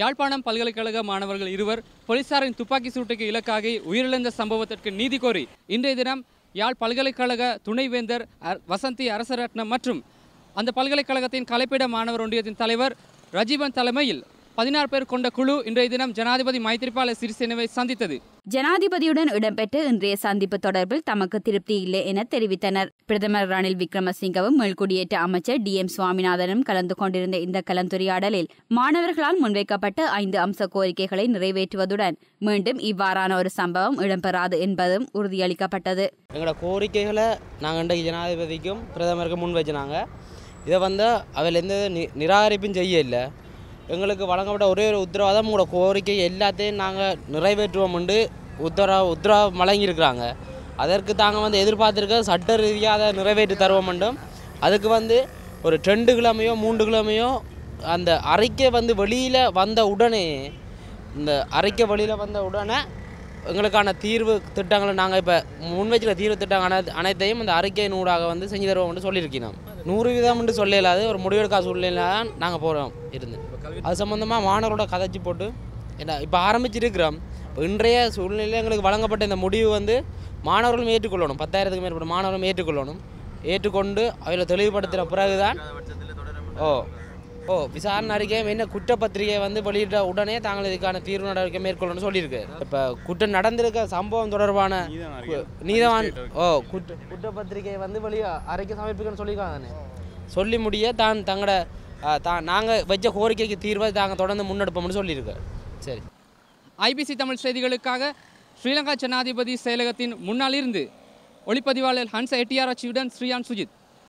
யாழ்ப்பாணம் பல்கலைக்கழக மாணவர்கள் இருவர் போலீசாரின் துப்பாக்கி சூட்டுக்கு இலக்காகி உயிரிழந்த சம்பவத்திற்கு நீதி கோரி இன்றைய தினம் யாழ் பல்கலைக்கழக துணைவேந்தர் வசந்தி அரசரட்னம் மற்றும் அந்த பல்கலைக்கழகத்தின் கலைப்பிட மாணவர் ஒன்றியத்தின் தலைவர் ரஜீவன் தலைமையில் பதினாறு பேர் கொண்ட குழு இன்றைய தினம் ஜனாதிபதி மைத்திரிபால சிறிசேனவை சந்தித்தது ஜனாதிபதியுடன் இடம்பெற்ற இன்றைய சந்திப்பு தொடர்பில் தமக்கு திருப்தி இல்லை என தெரிவித்தனர் பிரதமர் ரணில் விக்ரமசிங்கவும் மேல்குடியேற்ற அமைச்சர் டி எம் சுவாமிநாதனும் கலந்து கொண்டிருந்த இந்த கலந்துரையாடலில் மாணவர்களால் முன்வைக்கப்பட்ட ஐந்து அம்ச கோரிக்கைகளை நிறைவேற்றுவதுடன் மீண்டும் இவ்வாறான ஒரு சம்பவம் இடம்பெறாது என்பதும் உறுதியளிக்கப்பட்டது எங்களோட கோரிக்கைகளை நாங்கள் இன்றைக்கு ஜனாதிபதிக்கும் பிரதமருக்கும் முன்வைச்சினாங்க இதை வந்து அதில் எந்த நிராகரிப்பும் செய்ய இல்லை எங்களுக்கு வழங்கப்பட்ட ஒரே ஒரு உத்தரவாதம் உங்களோட கோரிக்கை எல்லாத்தையும் நாங்கள் நிறைவேற்றுவோம் என்று உத்தரவு உத்தரவு வழங்கியிருக்கிறாங்க அதற்கு தாங்கள் வந்து எதிர்பார்த்துருக்க சட்ட ரீதியாக அதை நிறைவேற்றி தருவோம் என்றும் அதுக்கு வந்து ஒரு ரெண்டு கிழமையோ மூன்று கிழமையோ அந்த அறைக்கை வந்து வெளியில் வந்த உடனே இந்த அறைக்கை வெளியில் வந்த உடனே எங்களுக்கான தீர்வு திட்டங்களை நாங்கள் இப்போ முன் வச்சுக்கிற தீர்வு திட்டங்கள் அனைத்தையும் அந்த அறிக்கையின் ஊடாக வந்து செஞ்சு தருவோம்னு சொல்லியிருக்கிறோம் நூறு வீதம்னு சொல்ல இல்லாது ஒரு முடிவெடுக்க சூழ்நிலையில தான் நாங்கள் போகிறோம் இருந்து அது சம்மந்தமாக மாணவரோட கதைச்சி போட்டு என்ன இப்போ ஆரம்பிச்சிருக்கிறோம் இன்றைய சூழ்நிலையில் எங்களுக்கு வழங்கப்பட்ட இந்த முடிவு வந்து மாணவர்களும் ஏற்றுக்கொள்ளணும் பத்தாயிரத்துக்கு மேற்பட்ட மாணவர்களும் ஏற்றுக்கொள்ளணும் ஏற்றுக்கொண்டு அதில் தெளிவுபடுத்துகிற பிறகு தான் ஓ ஓ விசாரணை அறிக்கை என்ன குற்றப்பத்திரிகை வந்து வெளியிட்ட உடனே தாங்கள் இதுக்கான தீர்வு நடவடிக்கை மேற்கொள்ளணும்னு சொல்லியிருக்கு இப்போ குற்றம் நடந்திருக்க சம்பவம் தொடர்பான நீதவான் ஓ குற்ற குற்றப்பத்திரிகை வந்து வெளியே அறிக்கை சமர்ப்பிக்கணும்னு சொல்லியிருக்காங்க சொல்லி முடிய தான் தங்களோட தான் நாங்கள் வச்ச கோரிக்கைக்கு தீர்வை தாங்க தொடர்ந்து முன்னெடுப்போம்னு சொல்லியிருக்கு சரி ஐபிசி தமிழ் செய்திகளுக்காக ஸ்ரீலங்கா ஜனாதிபதி செயலகத்தின் முன்னால் இருந்து ஒளிப்பதிவாளர் ஹன்ஸ் எட்டியாராச்சியுடன் ஸ்ரீயான் சுஜித்